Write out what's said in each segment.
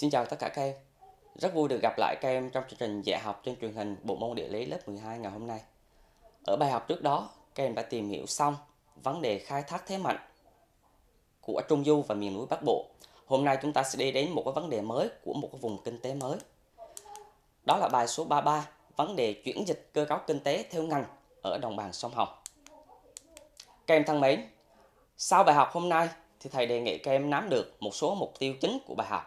Xin chào tất cả các em. Rất vui được gặp lại các em trong chương trình dạy học trên truyền hình bộ môn địa lý lớp 12 ngày hôm nay. Ở bài học trước đó, các em đã tìm hiểu xong vấn đề khai thác thế mạnh của Trung Du và miền núi Bắc Bộ. Hôm nay chúng ta sẽ đi đến một cái vấn đề mới của một cái vùng kinh tế mới. Đó là bài số 33, vấn đề chuyển dịch cơ cấu kinh tế theo ngành ở đồng bằng sông Hồng. Các em thân mến, sau bài học hôm nay thì thầy đề nghị các em nắm được một số mục tiêu chính của bài học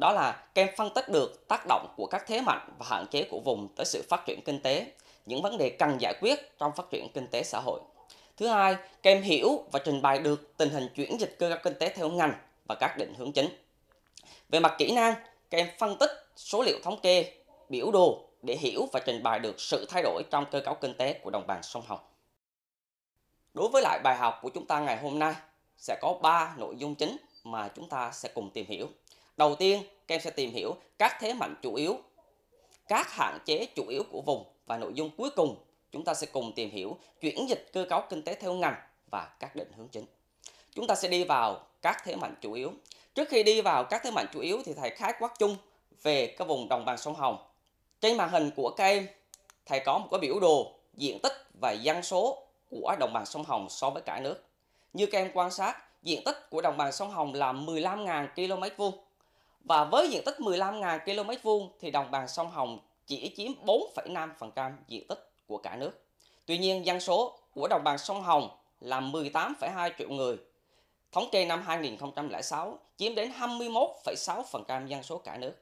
đó là kem phân tích được tác động của các thế mạnh và hạn chế của vùng tới sự phát triển kinh tế, những vấn đề cần giải quyết trong phát triển kinh tế xã hội. Thứ hai, kem hiểu và trình bày được tình hình chuyển dịch cơ cấu kinh tế theo ngành và các định hướng chính. Về mặt kỹ năng, kem phân tích số liệu thống kê, biểu đồ để hiểu và trình bày được sự thay đổi trong cơ cấu kinh tế của đồng bằng sông Hồng. Đối với lại bài học của chúng ta ngày hôm nay sẽ có 3 nội dung chính mà chúng ta sẽ cùng tìm hiểu. Đầu tiên các em sẽ tìm hiểu các thế mạnh chủ yếu, các hạn chế chủ yếu của vùng và nội dung cuối cùng chúng ta sẽ cùng tìm hiểu chuyển dịch cơ cấu kinh tế theo ngành và các định hướng chính. Chúng ta sẽ đi vào các thế mạnh chủ yếu. Trước khi đi vào các thế mạnh chủ yếu thì thầy khái quát chung về các vùng đồng bằng sông Hồng. Trên màn hình của các em, thầy có một cái biểu đồ diện tích và dân số của đồng bằng sông Hồng so với cả nước. Như các em quan sát, diện tích của đồng bằng sông Hồng là 15.000 km vuông và với diện tích 15.000 km vuông thì đồng bằng sông Hồng chỉ chiếm 4,5% diện tích của cả nước. Tuy nhiên, dân số của đồng bằng sông Hồng là 18,2 triệu người. Thống kê năm 2006 chiếm đến 21,6% dân số cả nước.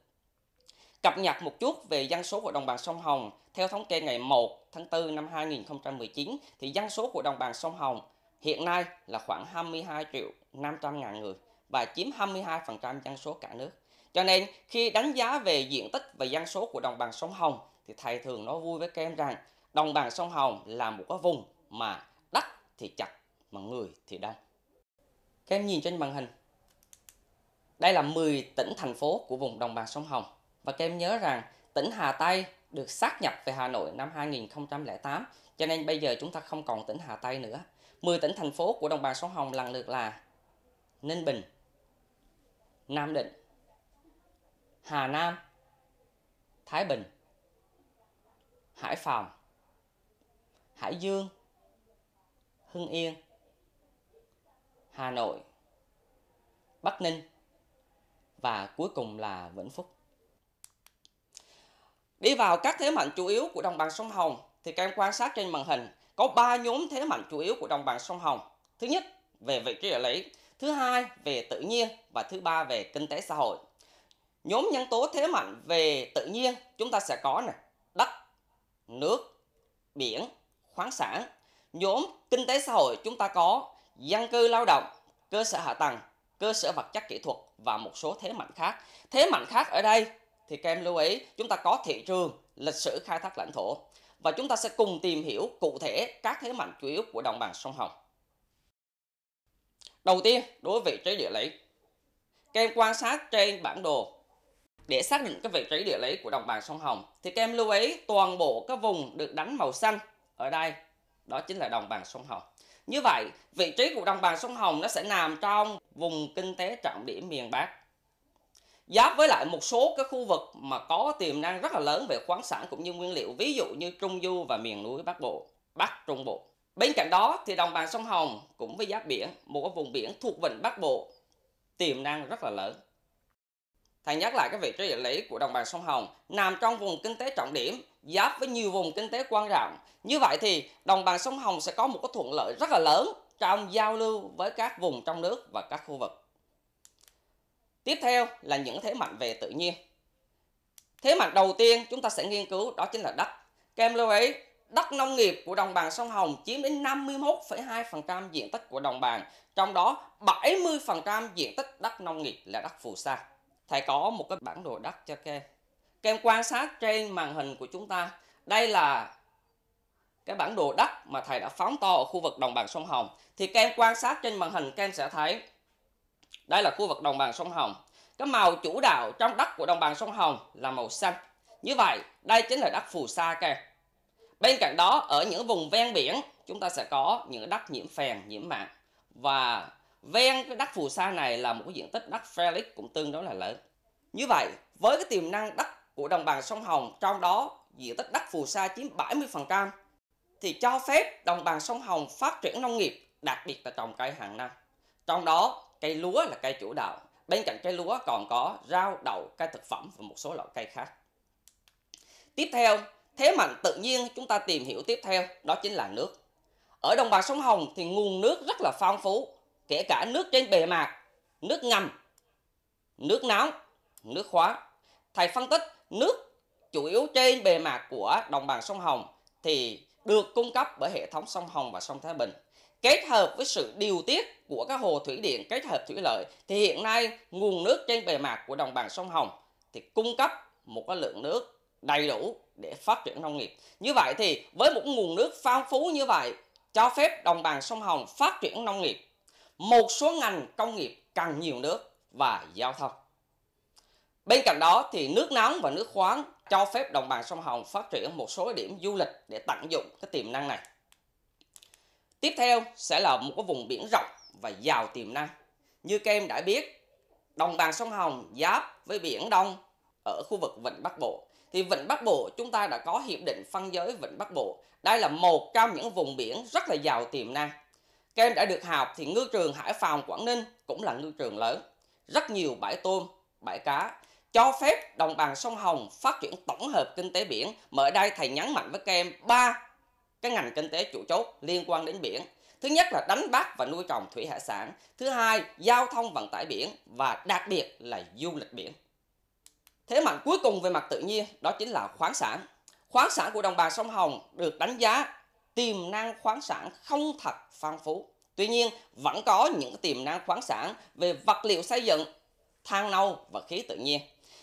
Cập nhật một chút về dân số của đồng bằng sông Hồng, theo thống kê ngày 1 tháng 4 năm 2019 thì dân số của đồng bằng sông Hồng hiện nay là khoảng 22 triệu 500 ngàn người và chiếm 22% dân số cả nước. Cho nên khi đánh giá về diện tích và dân số của đồng bằng sông Hồng thì thầy thường nói vui với các em rằng đồng bằng sông Hồng là một cái vùng mà đất thì chặt mà người thì đông. Các em nhìn trên màn hình. Đây là 10 tỉnh thành phố của vùng đồng bằng sông Hồng và các em nhớ rằng tỉnh Hà Tây được sát nhập về Hà Nội năm 2008 cho nên bây giờ chúng ta không còn tỉnh Hà Tây nữa. 10 tỉnh thành phố của đồng bằng sông Hồng lần lượt là Ninh Bình, Nam Định, Hà Nam, Thái Bình, Hải Phòng, Hải Dương, Hưng Yên, Hà Nội, Bắc Ninh và cuối cùng là Vĩnh Phúc. Đi vào các thế mạnh chủ yếu của đồng bằng sông Hồng thì các em quan sát trên màn hình có 3 nhóm thế mạnh chủ yếu của đồng bằng sông Hồng. Thứ nhất về vị trí địa lý, thứ hai về tự nhiên và thứ ba về kinh tế xã hội. Nhóm nhân tố thế mạnh về tự nhiên chúng ta sẽ có này, đất, nước, biển, khoáng sản. Nhóm kinh tế xã hội chúng ta có dân cư lao động, cơ sở hạ tầng, cơ sở vật chất kỹ thuật và một số thế mạnh khác. Thế mạnh khác ở đây thì các em lưu ý chúng ta có thị trường, lịch sử khai thác lãnh thổ. Và chúng ta sẽ cùng tìm hiểu cụ thể các thế mạnh chủ yếu của đồng bằng sông Hồng. Đầu tiên, đối với vị trí địa lý. Các em quan sát trên bản đồ để xác định cái vị trí địa lý của đồng bằng sông Hồng thì các em lưu ý toàn bộ các vùng được đánh màu xanh ở đây đó chính là đồng bằng sông Hồng. Như vậy, vị trí của đồng bằng sông Hồng nó sẽ nằm trong vùng kinh tế trọng điểm miền Bắc. Giáp với lại một số các khu vực mà có tiềm năng rất là lớn về khoáng sản cũng như nguyên liệu, ví dụ như Trung Du và miền núi Bắc Bộ, Bắc Trung Bộ. Bên cạnh đó thì đồng bằng sông Hồng cũng với giáp biển, một cái vùng biển thuộc vịnh Bắc Bộ tiềm năng rất là lớn. Thành nhắc lại cái vị trí địa lý của đồng bằng sông Hồng nằm trong vùng kinh tế trọng điểm, giáp với nhiều vùng kinh tế quan trọng. Như vậy thì đồng bằng sông Hồng sẽ có một cái thuận lợi rất là lớn trong giao lưu với các vùng trong nước và các khu vực. Tiếp theo là những thế mạnh về tự nhiên. Thế mạnh đầu tiên chúng ta sẽ nghiên cứu đó chính là đất. Các em lưu ý, đất nông nghiệp của đồng bằng sông Hồng chiếm đến 51,2% diện tích của đồng bằng, trong đó 70% diện tích đất nông nghiệp là đất phù sa thầy có một cái bản đồ đất cho kem kem quan sát trên màn hình của chúng ta đây là cái bản đồ đất mà thầy đã phóng to ở khu vực đồng bằng sông Hồng thì kem quan sát trên màn hình kem sẽ thấy đây là khu vực đồng bằng sông Hồng cái màu chủ đạo trong đất của đồng bằng sông Hồng là màu xanh như vậy đây chính là đất phù sa các bên cạnh đó ở những vùng ven biển chúng ta sẽ có những đất nhiễm phèn nhiễm mặn và ven cái đất phù sa này là một cái diện tích đất Felix cũng tương đối là lớn. Như vậy, với cái tiềm năng đất của đồng bằng sông Hồng, trong đó diện tích đất phù sa chiếm 70%, thì cho phép đồng bằng sông Hồng phát triển nông nghiệp, đặc biệt là trồng cây hàng năm. Trong đó, cây lúa là cây chủ đạo. Bên cạnh cây lúa còn có rau, đậu, cây thực phẩm và một số loại cây khác. Tiếp theo, thế mạnh tự nhiên chúng ta tìm hiểu tiếp theo đó chính là nước. Ở đồng bằng sông Hồng thì nguồn nước rất là phong phú, kể cả nước trên bề mặt, nước ngầm, nước nóng, nước khoáng. Thầy phân tích nước chủ yếu trên bề mặt của đồng bằng sông Hồng thì được cung cấp bởi hệ thống sông Hồng và sông Thái Bình. Kết hợp với sự điều tiết của các hồ thủy điện kết hợp thủy lợi thì hiện nay nguồn nước trên bề mặt của đồng bằng sông Hồng thì cung cấp một cái lượng nước đầy đủ để phát triển nông nghiệp. Như vậy thì với một nguồn nước phong phú như vậy cho phép đồng bằng sông Hồng phát triển nông nghiệp một số ngành công nghiệp cần nhiều nước và giao thông. Bên cạnh đó thì nước nóng và nước khoáng cho phép đồng bằng sông Hồng phát triển một số điểm du lịch để tận dụng cái tiềm năng này. Tiếp theo sẽ là một cái vùng biển rộng và giàu tiềm năng. Như các em đã biết, đồng bằng sông Hồng giáp với biển Đông ở khu vực Vịnh Bắc Bộ. Thì Vịnh Bắc Bộ chúng ta đã có hiệp định phân giới Vịnh Bắc Bộ. Đây là một trong những vùng biển rất là giàu tiềm năng các em đã được học thì ngư trường Hải Phòng, Quảng Ninh cũng là ngư trường lớn. Rất nhiều bãi tôm, bãi cá, cho phép đồng bằng sông Hồng phát triển tổng hợp kinh tế biển. Mà đây thầy nhấn mạnh với các em ba cái ngành kinh tế chủ chốt liên quan đến biển. Thứ nhất là đánh bắt và nuôi trồng thủy hải sản. Thứ hai, giao thông vận tải biển và đặc biệt là du lịch biển. Thế mạnh cuối cùng về mặt tự nhiên đó chính là khoáng sản. Khoáng sản của đồng bằng sông Hồng được đánh giá tiềm năng khoáng sản không thật phong phú. Tuy nhiên, vẫn có những tiềm năng khoáng sản về vật liệu xây dựng, than nâu và khí tự nhiên.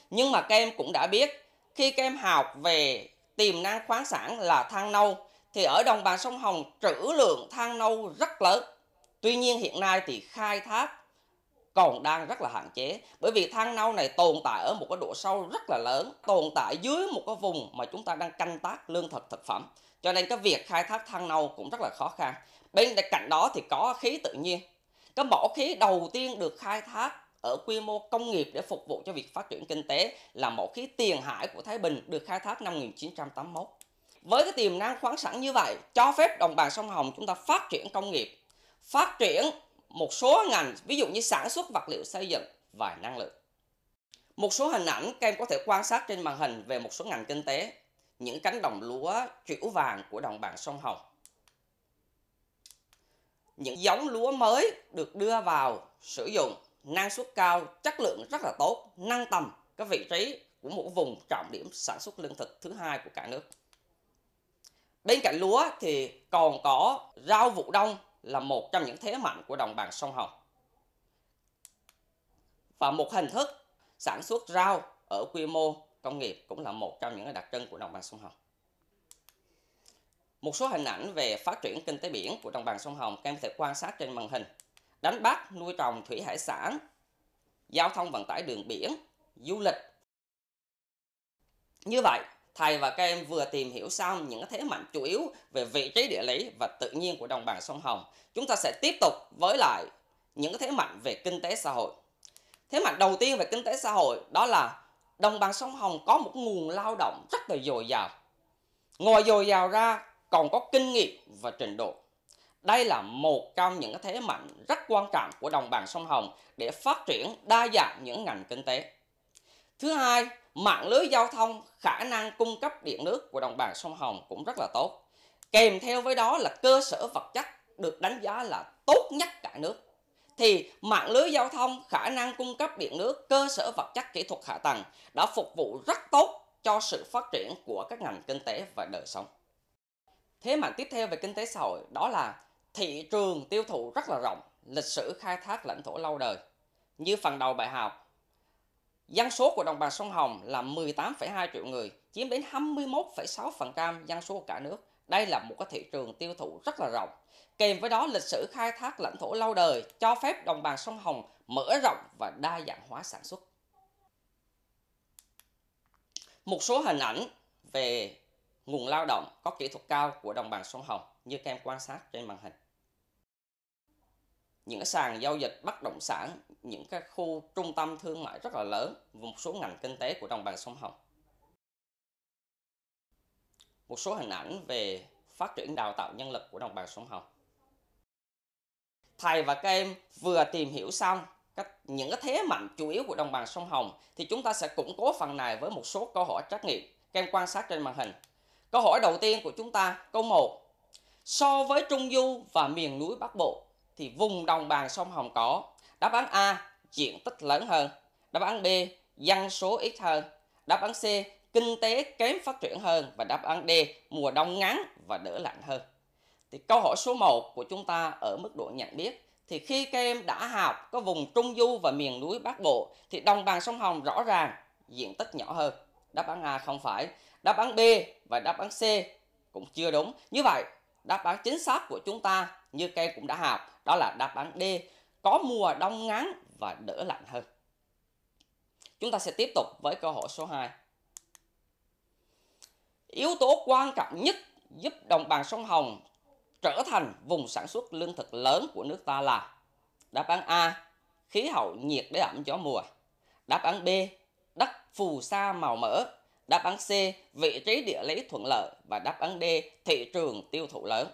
Nhưng mà các em cũng đã biết, khi các em học về tiềm năng khoáng sản là than nâu, thì ở đồng bằng sông Hồng trữ lượng than nâu rất lớn. Tuy nhiên hiện nay thì khai thác còn đang rất là hạn chế bởi vì than nâu này tồn tại ở một cái độ sâu rất là lớn tồn tại dưới một cái vùng mà chúng ta đang canh tác lương thực thực phẩm cho nên cái việc khai thác than nâu cũng rất là khó khăn bên cạnh đó thì có khí tự nhiên cái mỏ khí đầu tiên được khai thác ở quy mô công nghiệp để phục vụ cho việc phát triển kinh tế là mỏ khí tiền hải của Thái Bình được khai thác năm 1981. Với cái tiềm năng khoáng sản như vậy, cho phép đồng bằng sông Hồng chúng ta phát triển công nghiệp, phát triển một số ngành ví dụ như sản xuất vật liệu xây dựng và năng lượng. Một số hình ảnh các em có thể quan sát trên màn hình về một số ngành kinh tế, những cánh đồng lúa chuyển vàng của đồng bằng sông Hồng. Những giống lúa mới được đưa vào sử dụng, năng suất cao, chất lượng rất là tốt, nâng tầm cái vị trí của một vùng trọng điểm sản xuất lương thực thứ hai của cả nước. Bên cạnh lúa thì còn có rau vụ đông là một trong những thế mạnh của đồng bằng sông Hồng. Và một hình thức sản xuất rau ở quy mô công nghiệp cũng là một trong những đặc trưng của đồng bằng sông Hồng. Một số hình ảnh về phát triển kinh tế biển của đồng bằng sông Hồng các em có thể quan sát trên màn hình. Đánh bắt, nuôi trồng thủy hải sản, giao thông vận tải đường biển, du lịch. Như vậy, Thầy và các em vừa tìm hiểu xong những thế mạnh chủ yếu về vị trí địa lý và tự nhiên của đồng bằng sông Hồng. Chúng ta sẽ tiếp tục với lại những thế mạnh về kinh tế xã hội. Thế mạnh đầu tiên về kinh tế xã hội đó là đồng bằng sông Hồng có một nguồn lao động rất là dồi dào. Ngoài dồi dào ra còn có kinh nghiệm và trình độ. Đây là một trong những thế mạnh rất quan trọng của đồng bằng sông Hồng để phát triển đa dạng những ngành kinh tế. Thứ hai, mạng lưới giao thông, khả năng cung cấp điện nước của đồng bằng sông Hồng cũng rất là tốt. Kèm theo với đó là cơ sở vật chất được đánh giá là tốt nhất cả nước. Thì mạng lưới giao thông, khả năng cung cấp điện nước, cơ sở vật chất kỹ thuật hạ tầng đã phục vụ rất tốt cho sự phát triển của các ngành kinh tế và đời sống. Thế mạnh tiếp theo về kinh tế xã hội đó là thị trường tiêu thụ rất là rộng, lịch sử khai thác lãnh thổ lâu đời. Như phần đầu bài học, Dân số của đồng bằng sông Hồng là 18,2 triệu người, chiếm đến 21,6% dân số của cả nước. Đây là một cái thị trường tiêu thụ rất là rộng. Kèm với đó, lịch sử khai thác lãnh thổ lâu đời cho phép đồng bằng sông Hồng mở rộng và đa dạng hóa sản xuất. Một số hình ảnh về nguồn lao động có kỹ thuật cao của đồng bằng sông Hồng như các em quan sát trên màn hình những cái sàn giao dịch bất động sản, những cái khu trung tâm thương mại rất là lớn và một số ngành kinh tế của đồng bằng sông Hồng. Một số hình ảnh về phát triển đào tạo nhân lực của đồng bằng sông Hồng. Thầy và các em vừa tìm hiểu xong các, những cái thế mạnh chủ yếu của đồng bằng sông Hồng thì chúng ta sẽ củng cố phần này với một số câu hỏi trắc nghiệm các em quan sát trên màn hình. Câu hỏi đầu tiên của chúng ta, câu 1. So với Trung Du và miền núi Bắc Bộ, thì vùng đồng bằng sông Hồng có. Đáp án A, diện tích lớn hơn. Đáp án B, dân số ít hơn. Đáp án C, kinh tế kém phát triển hơn. Và đáp án D, mùa đông ngắn và đỡ lạnh hơn. Thì câu hỏi số 1 của chúng ta ở mức độ nhận biết thì khi các em đã học có vùng trung du và miền núi Bắc Bộ thì đồng bằng sông Hồng rõ ràng diện tích nhỏ hơn. Đáp án A không phải. Đáp án B và đáp án C cũng chưa đúng. Như vậy đáp án chính xác của chúng ta như cây cũng đã học đó là đáp án D có mùa đông ngắn và đỡ lạnh hơn chúng ta sẽ tiếp tục với câu hỏi số 2 yếu tố quan trọng nhất giúp đồng bằng sông Hồng trở thành vùng sản xuất lương thực lớn của nước ta là đáp án A khí hậu nhiệt để ẩm gió mùa đáp án B đất phù sa màu mỡ đáp án C vị trí địa lý thuận lợi và đáp án D thị trường tiêu thụ lớn.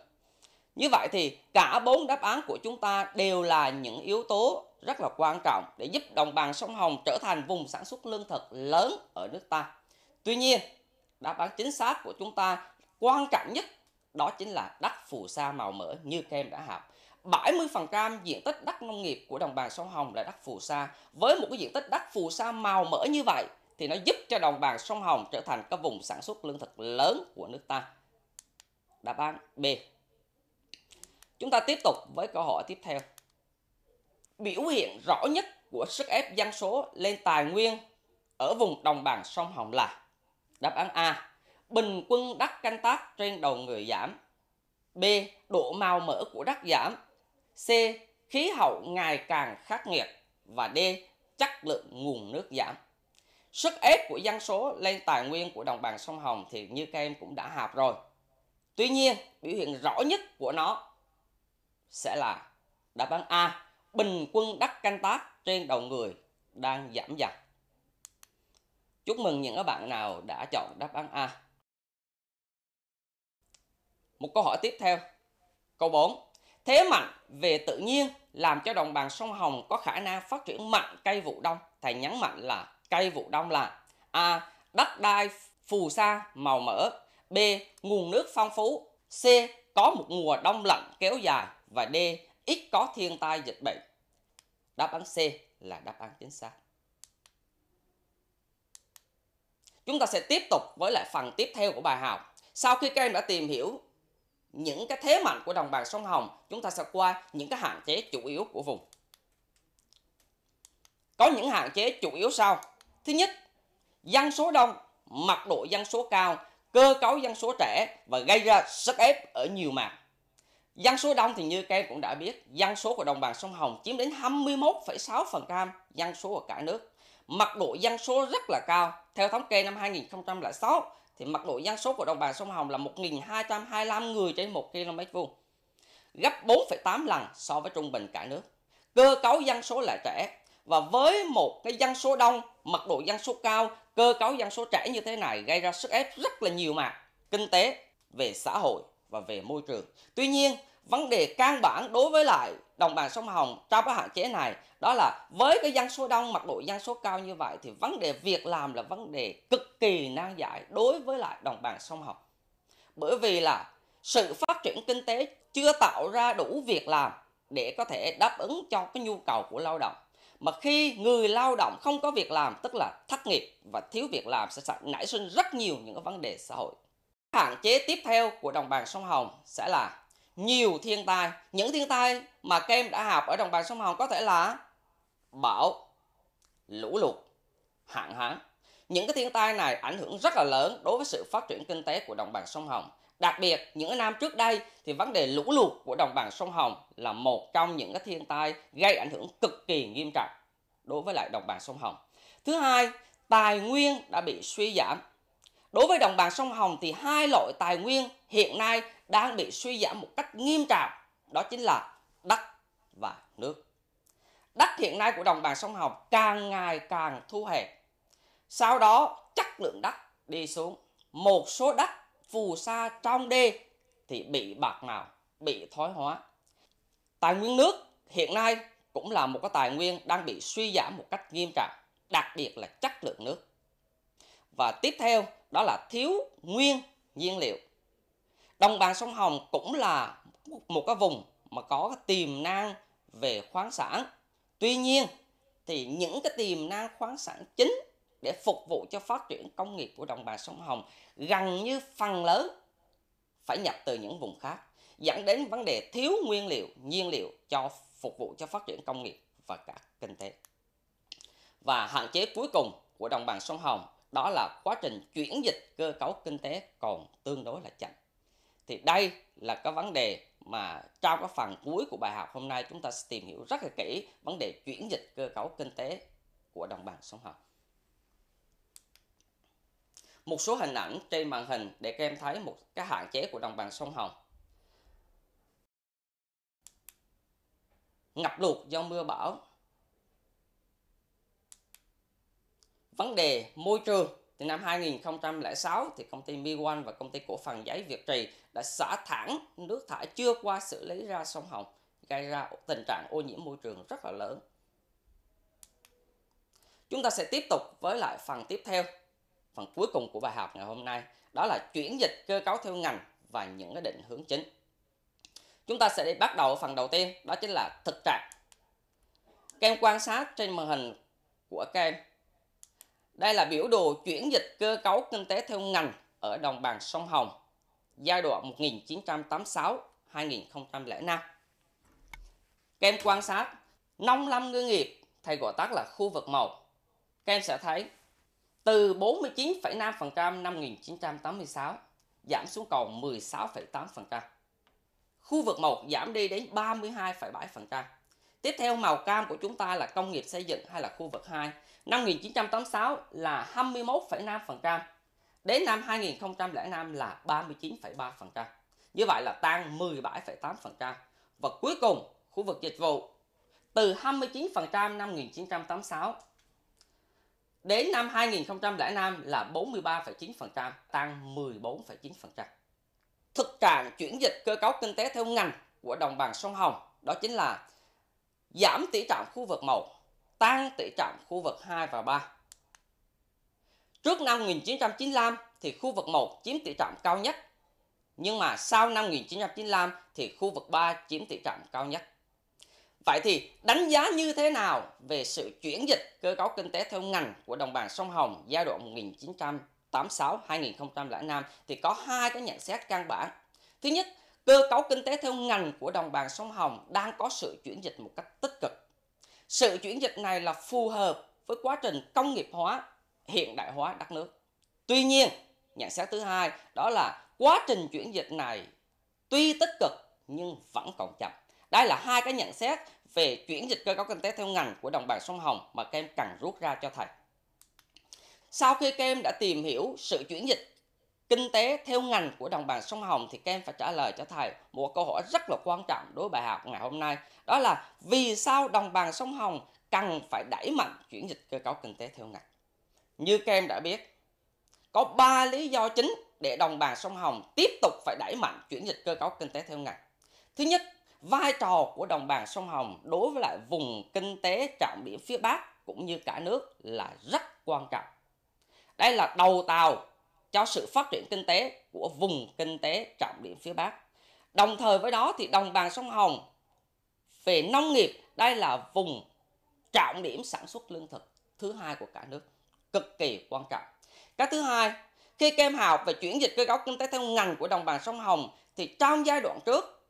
Như vậy thì cả bốn đáp án của chúng ta đều là những yếu tố rất là quan trọng để giúp đồng bằng sông Hồng trở thành vùng sản xuất lương thực lớn ở nước ta. Tuy nhiên, đáp án chính xác của chúng ta quan trọng nhất đó chính là đất phù sa màu mỡ như kem đã học. 70% diện tích đất nông nghiệp của đồng bằng sông Hồng là đất phù sa. Với một cái diện tích đất phù sa màu mỡ như vậy thì nó giúp cho đồng bằng sông Hồng trở thành các vùng sản xuất lương thực lớn của nước ta. Đáp án B. Chúng ta tiếp tục với câu hỏi tiếp theo. Biểu hiện rõ nhất của sức ép dân số lên tài nguyên ở vùng đồng bằng sông Hồng là đáp án A. Bình quân đất canh tác trên đầu người giảm. B. Độ màu mỡ của đất giảm. C. Khí hậu ngày càng khắc nghiệt. Và D. Chất lượng nguồn nước giảm sức ép của dân số lên tài nguyên của đồng bằng sông Hồng thì như các em cũng đã học rồi. Tuy nhiên, biểu hiện rõ nhất của nó sẽ là đáp án A, bình quân đất canh tác trên đầu người đang giảm dần. Chúc mừng những các bạn nào đã chọn đáp án A. Một câu hỏi tiếp theo. Câu 4. Thế mạnh về tự nhiên làm cho đồng bằng sông Hồng có khả năng phát triển mạnh cây vụ đông. Thầy nhấn mạnh là cây vụ đông là A. Đất đai phù sa màu mỡ B. Nguồn nước phong phú C. Có một mùa đông lạnh kéo dài và D. Ít có thiên tai dịch bệnh Đáp án C là đáp án chính xác Chúng ta sẽ tiếp tục với lại phần tiếp theo của bài học Sau khi các em đã tìm hiểu những cái thế mạnh của đồng bằng sông Hồng Chúng ta sẽ qua những cái hạn chế chủ yếu của vùng Có những hạn chế chủ yếu sau Thứ nhất, dân số đông, mật độ dân số cao, cơ cấu dân số trẻ và gây ra sức ép ở nhiều mặt. Dân số đông thì như các em cũng đã biết, dân số của đồng bằng sông Hồng chiếm đến 21,6% dân số của cả nước. Mật độ dân số rất là cao. Theo thống kê năm 2006 thì mật độ dân số của đồng bằng sông Hồng là 1.225 người trên 1 km vuông, gấp 4,8 lần so với trung bình cả nước. Cơ cấu dân số lại trẻ, và với một cái dân số đông, mật độ dân số cao, cơ cấu dân số trẻ như thế này gây ra sức ép rất là nhiều mặt kinh tế, về xã hội và về môi trường. Tuy nhiên, vấn đề căn bản đối với lại đồng bằng sông Hồng trong cái hạn chế này đó là với cái dân số đông mật độ dân số cao như vậy thì vấn đề việc làm là vấn đề cực kỳ nan giải đối với lại đồng bằng sông Hồng. Bởi vì là sự phát triển kinh tế chưa tạo ra đủ việc làm để có thể đáp ứng cho cái nhu cầu của lao động mà khi người lao động không có việc làm tức là thất nghiệp và thiếu việc làm sẽ nảy sinh rất nhiều những vấn đề xã hội hạn chế tiếp theo của đồng bằng sông hồng sẽ là nhiều thiên tai những thiên tai mà kem đã học ở đồng bằng sông hồng có thể là bão lũ lụt hạn hán những cái thiên tai này ảnh hưởng rất là lớn đối với sự phát triển kinh tế của đồng bằng sông hồng Đặc biệt, những năm trước đây thì vấn đề lũ lụt của đồng bằng sông Hồng là một trong những cái thiên tai gây ảnh hưởng cực kỳ nghiêm trọng đối với lại đồng bằng sông Hồng. Thứ hai, tài nguyên đã bị suy giảm. Đối với đồng bằng sông Hồng thì hai loại tài nguyên hiện nay đang bị suy giảm một cách nghiêm trọng, đó chính là đất và nước. Đất hiện nay của đồng bằng sông Hồng càng ngày càng thu hẹp. Sau đó chất lượng đất đi xuống. Một số đất phù sa trong đê thì bị bạc màu, bị thoái hóa. Tài nguyên nước hiện nay cũng là một cái tài nguyên đang bị suy giảm một cách nghiêm trọng, đặc biệt là chất lượng nước. Và tiếp theo đó là thiếu nguyên nhiên liệu. Đồng bằng sông Hồng cũng là một cái vùng mà có cái tiềm năng về khoáng sản. Tuy nhiên thì những cái tiềm năng khoáng sản chính để phục vụ cho phát triển công nghiệp của đồng bằng sông Hồng gần như phần lớn phải nhập từ những vùng khác dẫn đến vấn đề thiếu nguyên liệu nhiên liệu cho phục vụ cho phát triển công nghiệp và cả kinh tế và hạn chế cuối cùng của đồng bằng sông Hồng đó là quá trình chuyển dịch cơ cấu kinh tế còn tương đối là chậm thì đây là cái vấn đề mà trong cái phần cuối của bài học hôm nay chúng ta sẽ tìm hiểu rất là kỹ vấn đề chuyển dịch cơ cấu kinh tế của đồng bằng sông Hồng một số hình ảnh trên màn hình để các em thấy một cái hạn chế của đồng bằng sông Hồng. Ngập lụt do mưa bão. Vấn đề môi trường thì năm 2006 thì công ty Miwan và công ty cổ phần giấy Việt Trì đã xả thẳng nước thải chưa qua xử lý ra sông Hồng gây ra tình trạng ô nhiễm môi trường rất là lớn. Chúng ta sẽ tiếp tục với lại phần tiếp theo phần cuối cùng của bài học ngày hôm nay đó là chuyển dịch cơ cấu theo ngành và những cái định hướng chính chúng ta sẽ đi bắt đầu phần đầu tiên đó chính là thực trạng các em quan sát trên màn hình của các em đây là biểu đồ chuyển dịch cơ cấu kinh tế theo ngành ở đồng bằng sông Hồng giai đoạn 1986 2005 các em quan sát nông lâm ngư nghiệp thầy gọi tắt là khu vực màu các em sẽ thấy từ 49,5% năm 1986 giảm xuống còn 16,8%. Khu vực màu giảm đi đến 32,7%. Tiếp theo màu cam của chúng ta là công nghiệp xây dựng hay là khu vực 2. Năm 1986 là 21,5%. Đến năm 2005 là 39,3%. Như vậy là tăng 17,8%. Và cuối cùng, khu vực dịch vụ từ 29% năm 1986 Đến năm 2005 là 43,9%, tăng 14,9%. Thực trạng chuyển dịch cơ cấu kinh tế theo ngành của đồng bằng sông Hồng đó chính là giảm tỷ trọng khu vực 1, tăng tỷ trọng khu vực 2 và 3. Trước năm 1995 thì khu vực 1 chiếm tỷ trọng cao nhất, nhưng mà sau năm 1995 thì khu vực 3 chiếm tỷ trọng cao nhất. Vậy thì đánh giá như thế nào về sự chuyển dịch cơ cấu kinh tế theo ngành của đồng bằng sông Hồng giai đoạn 1986-2005 thì có hai cái nhận xét căn bản. Thứ nhất, cơ cấu kinh tế theo ngành của đồng bằng sông Hồng đang có sự chuyển dịch một cách tích cực. Sự chuyển dịch này là phù hợp với quá trình công nghiệp hóa, hiện đại hóa đất nước. Tuy nhiên, nhận xét thứ hai đó là quá trình chuyển dịch này tuy tích cực nhưng vẫn còn chậm. Đây là hai cái nhận xét về chuyển dịch cơ cấu kinh tế theo ngành của đồng bằng sông Hồng mà các em cần rút ra cho thầy. Sau khi các em đã tìm hiểu sự chuyển dịch kinh tế theo ngành của đồng bằng sông Hồng thì các em phải trả lời cho thầy một câu hỏi rất là quan trọng đối với bài học ngày hôm nay. Đó là vì sao đồng bằng sông Hồng cần phải đẩy mạnh chuyển dịch cơ cấu kinh tế theo ngành? Như các em đã biết, có 3 lý do chính để đồng bằng sông Hồng tiếp tục phải đẩy mạnh chuyển dịch cơ cấu kinh tế theo ngành. Thứ nhất, vai trò của đồng bằng sông Hồng đối với lại vùng kinh tế trọng điểm phía Bắc cũng như cả nước là rất quan trọng. Đây là đầu tàu cho sự phát triển kinh tế của vùng kinh tế trọng điểm phía Bắc. Đồng thời với đó thì đồng bằng sông Hồng về nông nghiệp đây là vùng trọng điểm sản xuất lương thực thứ hai của cả nước cực kỳ quan trọng. Cái thứ hai, khi kem học về chuyển dịch cơ cấu kinh tế theo ngành của đồng bằng sông Hồng thì trong giai đoạn trước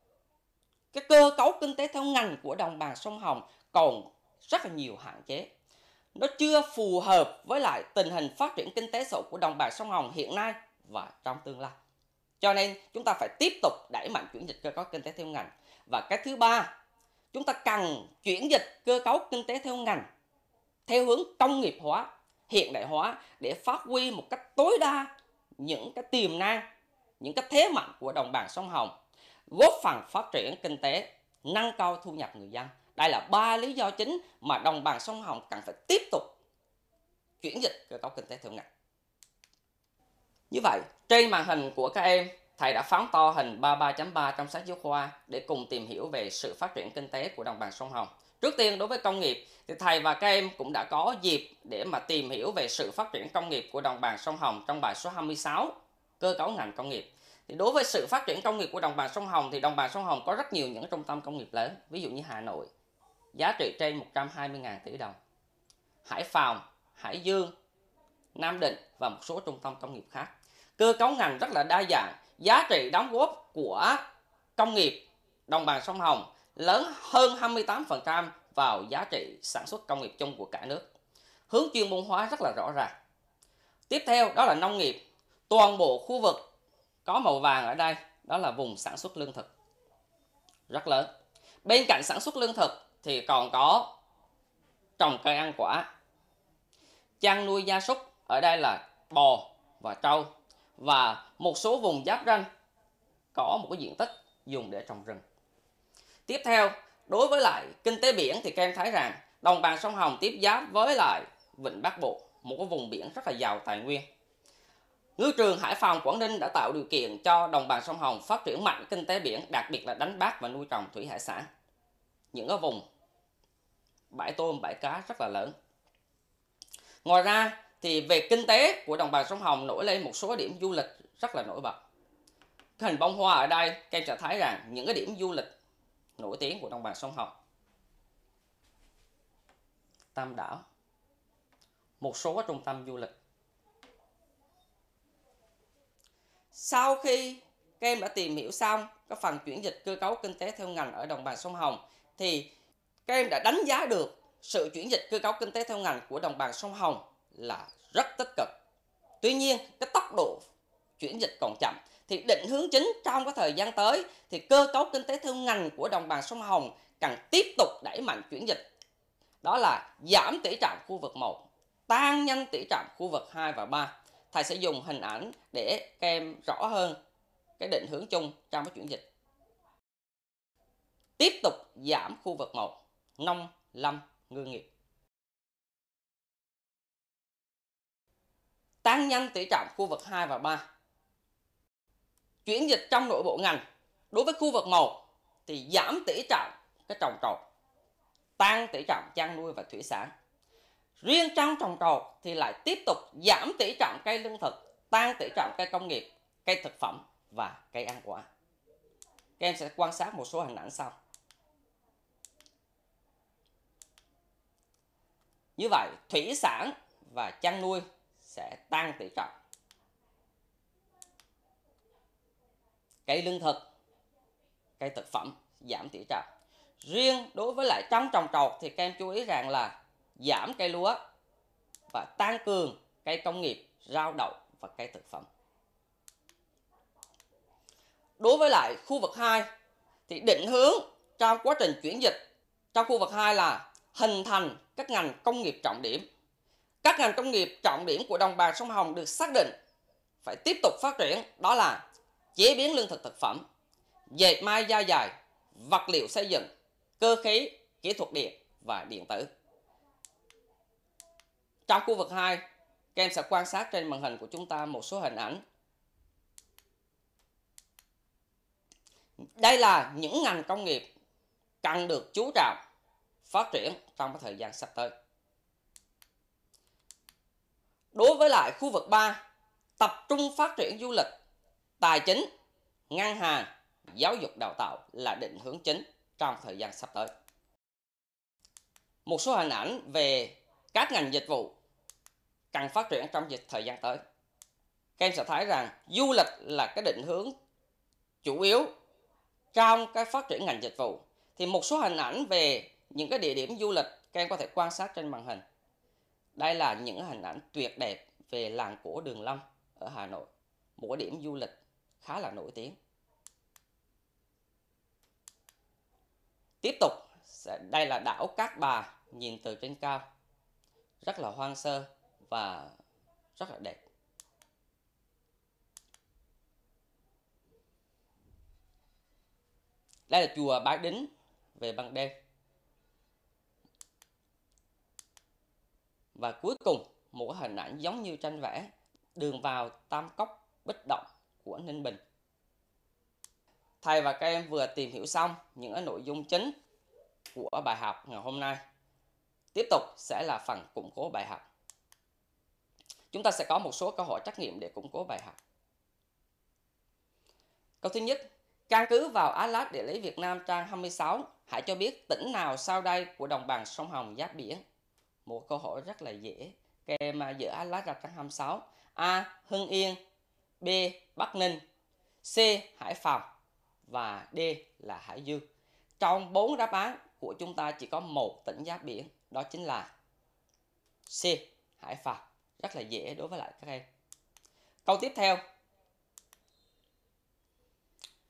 cái cơ cấu kinh tế theo ngành của đồng bằng sông Hồng còn rất là nhiều hạn chế. Nó chưa phù hợp với lại tình hình phát triển kinh tế xã hội của đồng bằng sông Hồng hiện nay và trong tương lai. Cho nên chúng ta phải tiếp tục đẩy mạnh chuyển dịch cơ cấu kinh tế theo ngành. Và cái thứ ba, chúng ta cần chuyển dịch cơ cấu kinh tế theo ngành theo hướng công nghiệp hóa, hiện đại hóa để phát huy một cách tối đa những cái tiềm năng, những cái thế mạnh của đồng bằng sông Hồng góp phần phát triển kinh tế, nâng cao thu nhập người dân. Đây là ba lý do chính mà đồng bằng sông Hồng cần phải tiếp tục chuyển dịch cơ cấu kinh tế thượng ngạch. Như vậy, trên màn hình của các em, thầy đã phóng to hình 33.3 trong sách giáo khoa để cùng tìm hiểu về sự phát triển kinh tế của đồng bằng sông Hồng. Trước tiên đối với công nghiệp thì thầy và các em cũng đã có dịp để mà tìm hiểu về sự phát triển công nghiệp của đồng bằng sông Hồng trong bài số 26 cơ cấu ngành công nghiệp thì đối với sự phát triển công nghiệp của đồng bằng sông Hồng thì đồng bằng sông Hồng có rất nhiều những trung tâm công nghiệp lớn ví dụ như Hà Nội giá trị trên 120.000 tỷ đồng Hải Phòng Hải Dương Nam Định và một số trung tâm công nghiệp khác cơ cấu ngành rất là đa dạng giá trị đóng góp của công nghiệp đồng bằng sông Hồng lớn hơn 28% vào giá trị sản xuất công nghiệp chung của cả nước hướng chuyên môn hóa rất là rõ ràng tiếp theo đó là nông nghiệp toàn bộ khu vực có màu vàng ở đây đó là vùng sản xuất lương thực rất lớn bên cạnh sản xuất lương thực thì còn có trồng cây ăn quả chăn nuôi gia súc ở đây là bò và trâu và một số vùng giáp ranh có một cái diện tích dùng để trồng rừng tiếp theo đối với lại kinh tế biển thì các em thấy rằng đồng bằng sông Hồng tiếp giáp với lại vịnh Bắc Bộ một cái vùng biển rất là giàu tài nguyên Ngư trường Hải Phòng Quảng Ninh đã tạo điều kiện cho đồng bằng sông Hồng phát triển mạnh kinh tế biển, đặc biệt là đánh bắt và nuôi trồng thủy hải sản. Những cái vùng bãi tôm, bãi cá rất là lớn. Ngoài ra thì về kinh tế của đồng bằng sông Hồng nổi lên một số điểm du lịch rất là nổi bật. Cái hình bông hoa ở đây, các em sẽ thấy rằng những cái điểm du lịch nổi tiếng của đồng bằng sông Hồng. Tam đảo, một số trung tâm du lịch Sau khi các em đã tìm hiểu xong các phần chuyển dịch cơ cấu kinh tế theo ngành ở đồng bằng sông Hồng thì các em đã đánh giá được sự chuyển dịch cơ cấu kinh tế theo ngành của đồng bằng sông Hồng là rất tích cực. Tuy nhiên, cái tốc độ chuyển dịch còn chậm thì định hướng chính trong cái thời gian tới thì cơ cấu kinh tế theo ngành của đồng bằng sông Hồng cần tiếp tục đẩy mạnh chuyển dịch. Đó là giảm tỷ trọng khu vực 1, tăng nhanh tỷ trọng khu vực 2 và 3 thầy sẽ dùng hình ảnh để các em rõ hơn cái định hướng chung trong cái chuyển dịch tiếp tục giảm khu vực 1 nông lâm ngư nghiệp tăng nhanh tỷ trọng khu vực 2 và 3 chuyển dịch trong nội bộ ngành đối với khu vực 1 thì giảm tỷ trọng cái trồng trọt tăng tỷ trọng chăn nuôi và thủy sản riêng trong trồng trọt thì lại tiếp tục giảm tỷ trọng cây lương thực tăng tỷ trọng cây công nghiệp cây thực phẩm và cây ăn quả các em sẽ quan sát một số hình ảnh sau như vậy thủy sản và chăn nuôi sẽ tăng tỷ trọng cây lương thực cây thực phẩm giảm tỷ trọng riêng đối với lại trong trồng trọt thì các em chú ý rằng là giảm cây lúa và tăng cường cây công nghiệp, rau đậu và cây thực phẩm. Đối với lại khu vực 2 thì định hướng trong quá trình chuyển dịch trong khu vực 2 là hình thành các ngành công nghiệp trọng điểm. Các ngành công nghiệp trọng điểm của đồng bằng sông Hồng được xác định phải tiếp tục phát triển đó là chế biến lương thực thực phẩm, dệt may da dày, vật liệu xây dựng, cơ khí, kỹ thuật điện và điện tử. Trong khu vực 2, các em sẽ quan sát trên màn hình của chúng ta một số hình ảnh. Đây là những ngành công nghiệp cần được chú trọng phát triển trong thời gian sắp tới. Đối với lại khu vực 3, tập trung phát triển du lịch, tài chính, ngân hàng, giáo dục đào tạo là định hướng chính trong thời gian sắp tới. Một số hình ảnh về các ngành dịch vụ cần phát triển trong dịch thời gian tới các em sẽ thấy rằng du lịch là cái định hướng chủ yếu trong cái phát triển ngành dịch vụ thì một số hình ảnh về những cái địa điểm du lịch các em có thể quan sát trên màn hình đây là những hình ảnh tuyệt đẹp về làng cổ Đường Lâm ở Hà Nội một cái điểm du lịch khá là nổi tiếng tiếp tục đây là đảo Cát Bà nhìn từ trên cao rất là hoang sơ và rất là đẹp đây là chùa Bái Đính về ban đêm và cuối cùng một hình ảnh giống như tranh vẽ đường vào tam cốc bích động của Ninh Bình thầy và các em vừa tìm hiểu xong những nội dung chính của bài học ngày hôm nay tiếp tục sẽ là phần củng cố bài học Chúng ta sẽ có một số câu hỏi trắc nghiệm để củng cố bài học. Câu thứ nhất, căn cứ vào Atlas địa lý Việt Nam trang 26, hãy cho biết tỉnh nào sau đây của đồng bằng sông Hồng giáp biển. Một câu hỏi rất là dễ, kèm giữa Atlas ra trang 26. A. Hưng Yên B. Bắc Ninh C. Hải Phòng và D là Hải Dương. Trong bốn đáp án của chúng ta chỉ có một tỉnh giáp biển, đó chính là C. Hải Phòng rất là dễ đối với lại các em câu tiếp theo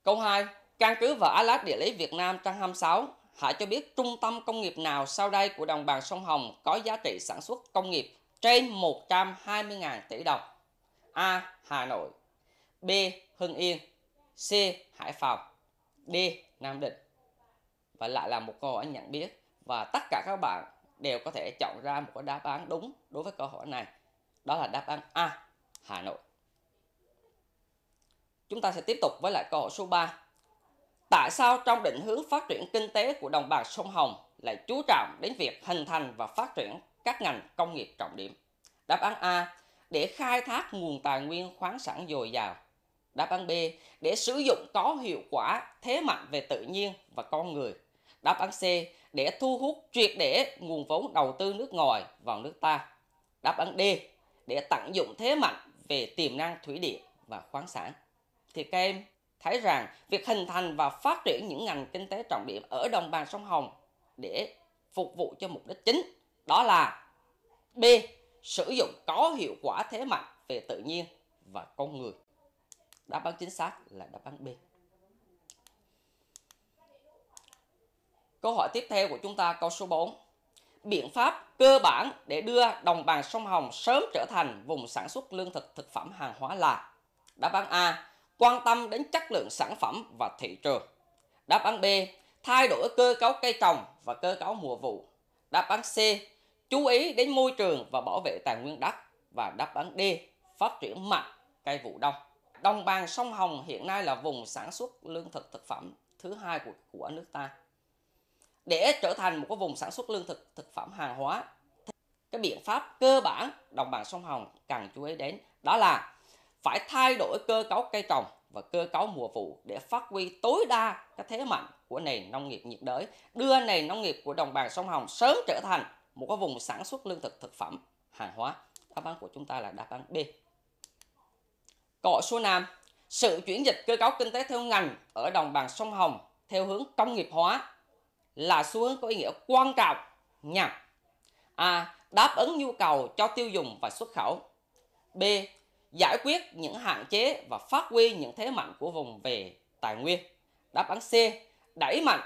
câu 2 căn cứ vào atlas địa lý Việt Nam trang 26 hãy cho biết trung tâm công nghiệp nào sau đây của đồng bằng sông Hồng có giá trị sản xuất công nghiệp trên 120.000 tỷ đồng A. Hà Nội B. Hưng Yên C. Hải Phòng D. Nam Định và lại là một câu hỏi nhận biết và tất cả các bạn đều có thể chọn ra một cái đáp án đúng đối với câu hỏi này đó là đáp án A, Hà Nội. Chúng ta sẽ tiếp tục với lại câu hỏi số 3. Tại sao trong định hướng phát triển kinh tế của đồng bằng sông Hồng lại chú trọng đến việc hình thành và phát triển các ngành công nghiệp trọng điểm? Đáp án A, để khai thác nguồn tài nguyên khoáng sản dồi dào. Đáp án B, để sử dụng có hiệu quả thế mạnh về tự nhiên và con người. Đáp án C, để thu hút triệt để nguồn vốn đầu tư nước ngoài vào nước ta. Đáp án D, để tận dụng thế mạnh về tiềm năng thủy địa và khoáng sản. Thì các em thấy rằng việc hình thành và phát triển những ngành kinh tế trọng điểm ở đồng bằng sông Hồng để phục vụ cho mục đích chính đó là B. Sử dụng có hiệu quả thế mạnh về tự nhiên và con người. Đáp án chính xác là đáp án B. Câu hỏi tiếp theo của chúng ta câu số 4 biện pháp cơ bản để đưa đồng bằng sông Hồng sớm trở thành vùng sản xuất lương thực thực phẩm hàng hóa là Đáp án A. Quan tâm đến chất lượng sản phẩm và thị trường. Đáp án B. Thay đổi cơ cấu cây trồng và cơ cấu mùa vụ. Đáp án C. Chú ý đến môi trường và bảo vệ tài nguyên đất. Và đáp án D. Phát triển mạnh cây vụ đông. Đồng bằng sông Hồng hiện nay là vùng sản xuất lương thực thực phẩm thứ hai của, của nước ta để trở thành một cái vùng sản xuất lương thực thực phẩm hàng hóa cái biện pháp cơ bản đồng bằng sông Hồng cần chú ý đến đó là phải thay đổi cơ cấu cây trồng và cơ cấu mùa vụ để phát huy tối đa cái thế mạnh của nền nông nghiệp nhiệt đới đưa nền nông nghiệp của đồng bằng sông Hồng sớm trở thành một cái vùng sản xuất lương thực thực phẩm hàng hóa đáp án của chúng ta là đáp án B câu số 5 sự chuyển dịch cơ cấu kinh tế theo ngành ở đồng bằng sông Hồng theo hướng công nghiệp hóa là xu hướng có ý nghĩa quan trọng nha. A. Đáp ứng nhu cầu cho tiêu dùng và xuất khẩu. B. Giải quyết những hạn chế và phát huy những thế mạnh của vùng về tài nguyên. Đáp án C. Đẩy mạnh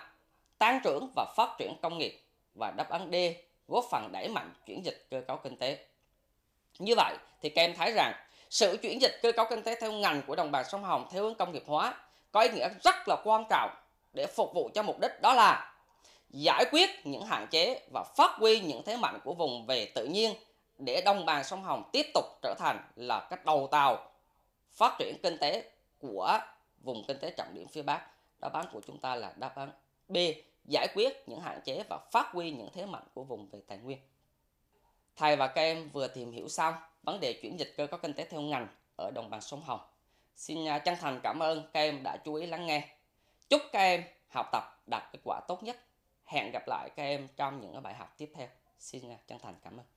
tăng trưởng và phát triển công nghiệp. Và đáp án D. Góp phần đẩy mạnh chuyển dịch cơ cấu kinh tế. Như vậy thì các em thấy rằng sự chuyển dịch cơ cấu kinh tế theo ngành của đồng bằng sông Hồng theo hướng công nghiệp hóa có ý nghĩa rất là quan trọng để phục vụ cho mục đích đó là giải quyết những hạn chế và phát huy những thế mạnh của vùng về tự nhiên để đồng bằng sông Hồng tiếp tục trở thành là cái đầu tàu phát triển kinh tế của vùng kinh tế trọng điểm phía Bắc. Đáp án của chúng ta là đáp án B, giải quyết những hạn chế và phát huy những thế mạnh của vùng về tài nguyên. Thầy và các em vừa tìm hiểu xong vấn đề chuyển dịch cơ cấu kinh tế theo ngành ở đồng bằng sông Hồng. Xin à, chân thành cảm ơn các em đã chú ý lắng nghe. Chúc các em học tập đạt kết quả tốt nhất hẹn gặp lại các em trong những bài học tiếp theo xin chân thành cảm ơn